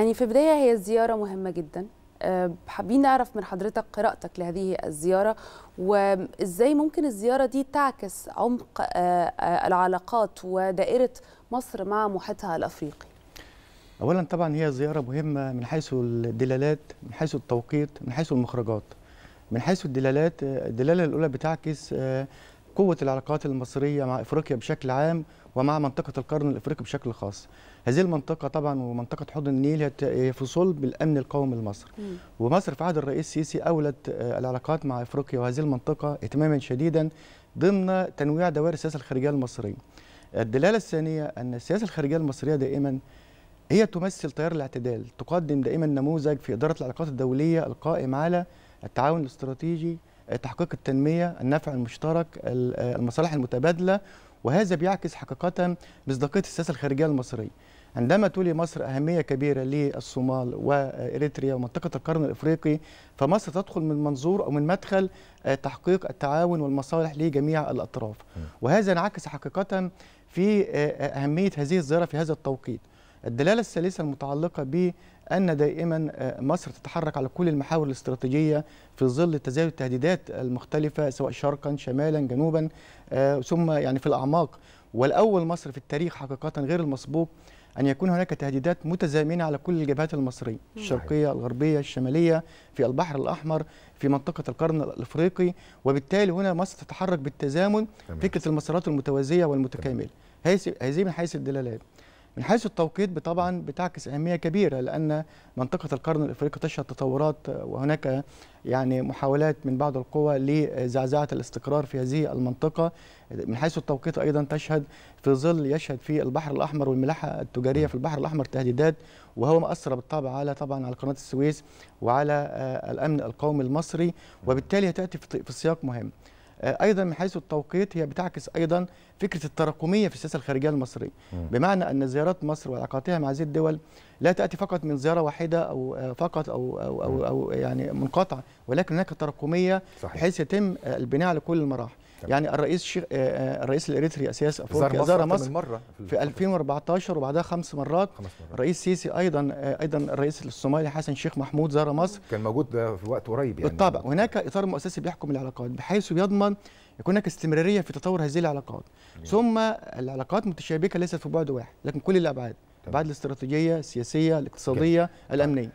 يعني في البداية هي الزيارة مهمة جدا آه، حابين نعرف من حضرتك قراءتك لهذه الزيارة وإزاي ممكن الزيارة دي تعكس عمق آه، آه، العلاقات ودائرة مصر مع محيطها الأفريقي أولا طبعا هي زيارة مهمة من حيث الدلالات من حيث التوقيت من حيث المخرجات من حيث الدلالات الدلالة الأولى بتعكس قوة العلاقات المصرية مع أفريقيا بشكل عام ومع منطقه القرن الافريقي بشكل خاص هذه المنطقه طبعا ومنطقه حوض النيل هي في صلب الامن القومي لمصر ومصر في عهد الرئيس السيسي اولت آه، العلاقات مع افريقيا وهذه المنطقه اهتماما شديدا ضمن تنويع دوائر السياسه الخارجيه المصريه الدلاله الثانيه ان السياسه الخارجيه المصريه دائما هي تمثل تيار الاعتدال تقدم دائما نموذج في اداره العلاقات الدوليه القائم على التعاون الاستراتيجي تحقيق التنميه النفع المشترك المصالح المتبادله وهذا بيعكس حقيقة مصداقية السياسة الخارجية المصرية عندما تولي مصر أهمية كبيرة للصومال وإريتريا ومنطقة القرن الإفريقي فمصر تدخل من منظور أو من مدخل آه، تحقيق التعاون والمصالح لجميع الأطراف وهذا انعكس حقيقة في آه، آه، أهمية هذه الزيارة في هذا التوقيت الدلالة الثالثة المتعلقة بأن دائما آه، مصر تتحرك على كل المحاور الاستراتيجية في ظل تزايد التهديدات المختلفة سواء شرقا شمالا جنوبا آه، ثم يعني في الأعماق والأول مصر في التاريخ حقيقة غير المسبوق أن يكون هناك تهديدات متزامنة على كل الجبهات المصرية الشرقية الغربية الشمالية في البحر الأحمر في منطقة القرن الأفريقي وبالتالي هنا مصر تتحرك بالتزامن فكرة المسارات المتوازية والمتكاملة هذه من حيث الدلالات من حيث التوقيت طبعا بتعكس اهميه كبيره لان منطقه القرن الافريقي تشهد تطورات وهناك يعني محاولات من بعض القوى لزعزعه الاستقرار في هذه المنطقه من حيث التوقيت ايضا تشهد في ظل يشهد في البحر الاحمر والملاحه التجاريه في البحر الاحمر تهديدات وهو ما اثر بالطبع على طبعا على قناه السويس وعلى آه، الامن القومي المصري وبالتالي تاتي في سياق مهم آه، ايضا من حيث التوقيت هي بتعكس ايضا فكره التراكميه في السياسه الخارجيه المصريه بمعنى ان زيارات مصر وعلاقاتها مع هذه الدول لا تاتي فقط من زياره واحده او آه، فقط او او او, يعني منقطعه ولكن هناك تراكميه بحيث يتم البناء على كل المراحل يعني الرئيس الشيخ آه، آه، الرئيس الاريتري اسياس افوركي زار مصر, مرة في 2014 وبعدها خمس مرات, خمس مرات. سيسي ايضا آه، ايضا الرئيس الصومالي حسن شيخ محمود زار مصر كان موجود في وقت قريب يعني بالطبع هناك اطار مؤسسي بيحكم العلاقات بحيث يضمن يكون هناك استمراريه في تطور هذه العلاقات يعني. ثم العلاقات متشابكه ليست في بعد واحد لكن كل الابعاد الابعاد الاستراتيجيه السياسيه الاقتصاديه الامنيه